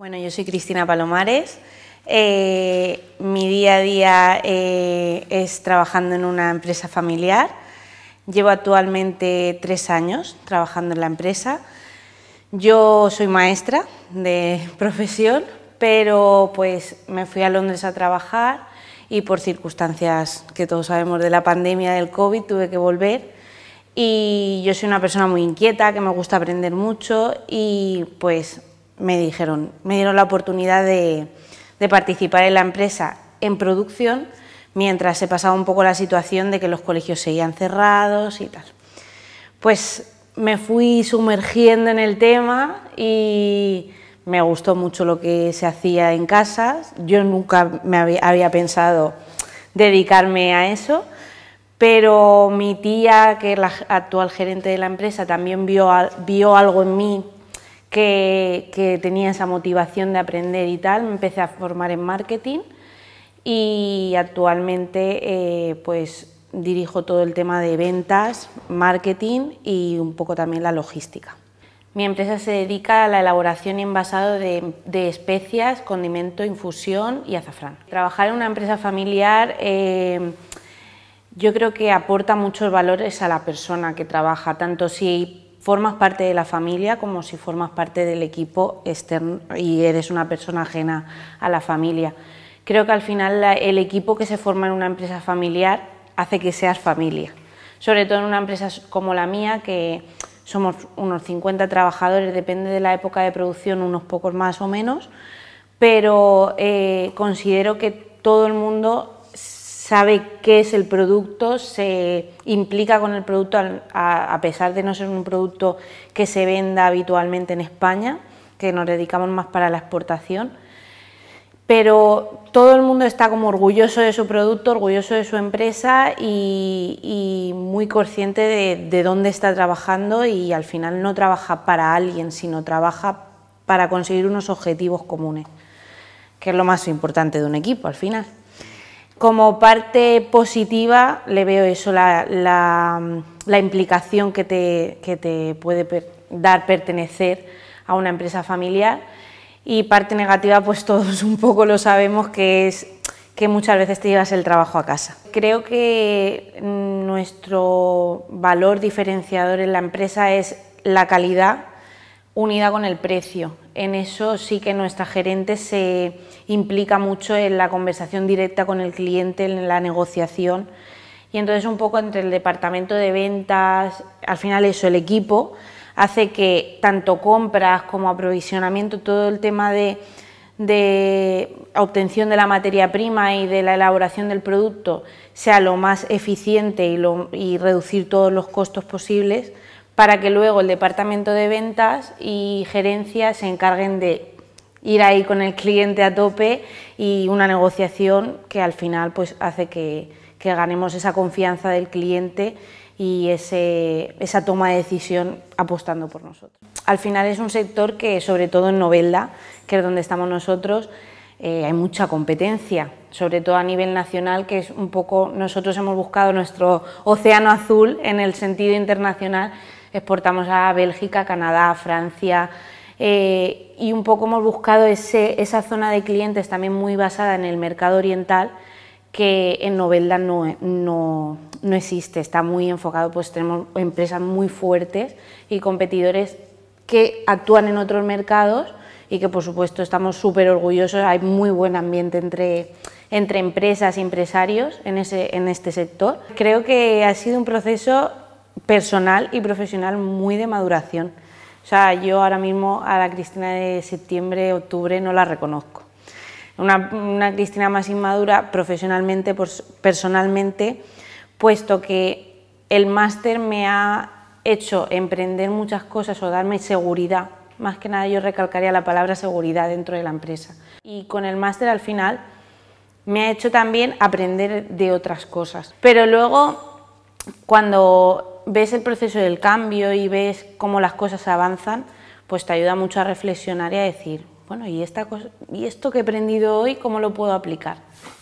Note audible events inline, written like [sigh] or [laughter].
Bueno, yo soy Cristina Palomares. Eh, mi día a día eh, es trabajando en una empresa familiar. Llevo actualmente tres años trabajando en la empresa. Yo soy maestra de [laughs] profesión, pero pues me fui a Londres a trabajar y por circunstancias que todos sabemos de la pandemia del COVID tuve que volver. Y yo soy una persona muy inquieta, que me gusta aprender mucho y pues me dijeron, me dieron la oportunidad de, participar en la empresa en producción mientras se pasaba un poco la situación de que los colegios seguían cerrados y tal. Pues me fui sumergiendo en el tema y me gustó mucho lo que se hacía en casa, Yo nunca me había, pensado dedicarme a eso, pero mi tía, que es la actual gerente de la empresa, también vio, vio algo en mí que, tenía esa motivación de aprender y tal, me empecé a formar en marketing y actualmente eh, pues dirijo todo el tema de ventas, marketing y un poco también la logística. Mi empresa se dedica a la elaboración y envasado de, especias, condimento, infusión y azafrán. Trabajar en una empresa familiar eh, yo creo que aporta muchos valores a la persona que trabaja, tanto si formas parte de la familia como si formas parte del equipo externo y eres una persona ajena a la familia. Creo que al final el equipo que se forma en una empresa familiar hace que seas familia, sobre todo en una empresa como la mía que somos unos 50 trabajadores, depende de la época de producción, unos pocos más o menos, pero eh, considero que todo el mundo sabe qué es el producto, se implica con el producto a, pesar de no ser un producto que se venda habitualmente en España, que nos dedicamos más para la exportación pero todo el mundo está como orgulloso de su producto, orgulloso de su empresa y, muy consciente de, de, dónde está trabajando y al final no trabaja para alguien, sino trabaja para conseguir unos objetivos comunes, que es lo más importante de un equipo al final. Como parte positiva le veo eso, la, implicación que te, puede dar pertenecer a una empresa familiar y parte negativa pues todos [laughs] un poco lo sabemos que es que muchas veces te llevas el trabajo a casa. Creo que nuestro valor diferenciador en la empresa es la calidad unida con el precio. En eso sí que nuestra gerente se implica mucho en la conversación directa con el cliente, en la negociación. Y entonces un poco entre el departamento de ventas, al final eso, el equipo, hace que tanto compras como aprovisionamiento, todo el tema de, de obtención de la materia prima y de la elaboración del producto sea lo más eficiente y reducir todos los costos posibles, para que luego el departamento de ventas y gerencia se encarguen de ir ahí con el cliente a tope y una negociación que al final pues hace que, ganemos esa confianza del cliente y esa toma de decisión apostando por nosotros. Al final es un sector que, sobre todo en Novelda, que es donde estamos nosotros, eh, hay mucha competencia, sobre todo a nivel nacional, que es un poco, nosotros hemos buscado nuestro océano azul en el sentido internacional exportamos a Bélgica, Canadá, Francia, eh, y un poco hemos buscado ese, esa zona de clientes también muy basada en el mercado oriental, que en Novelda no, no, existe, está muy enfocado, pues tenemos empresas muy fuertes y competidores que actúan en otros mercados y que por supuesto estamos súper orgullosos, hay muy buen ambiente entre, entre empresas y empresarios en, ese, en este sector. Creo que ha sido un proceso personal y profesional muy de maduración. O sea, yo ahora mismo a la Cristina de septiembre, octubre no la reconozco. Una, Cristina más inmadura profesionalmente, pues, personalmente, puesto que el máster me ha hecho emprender muchas cosas o darme seguridad. Más que nada yo recalcaría la palabra seguridad dentro de la empresa. Y con el máster al final me ha hecho también aprender de otras cosas. Pero luego, cuando ves el proceso del cambio y ves cómo las cosas avanzan, pues te ayuda mucho a reflexionar y a decir, bueno, ¿y, esta ¿y esto que he aprendido hoy cómo lo puedo aplicar?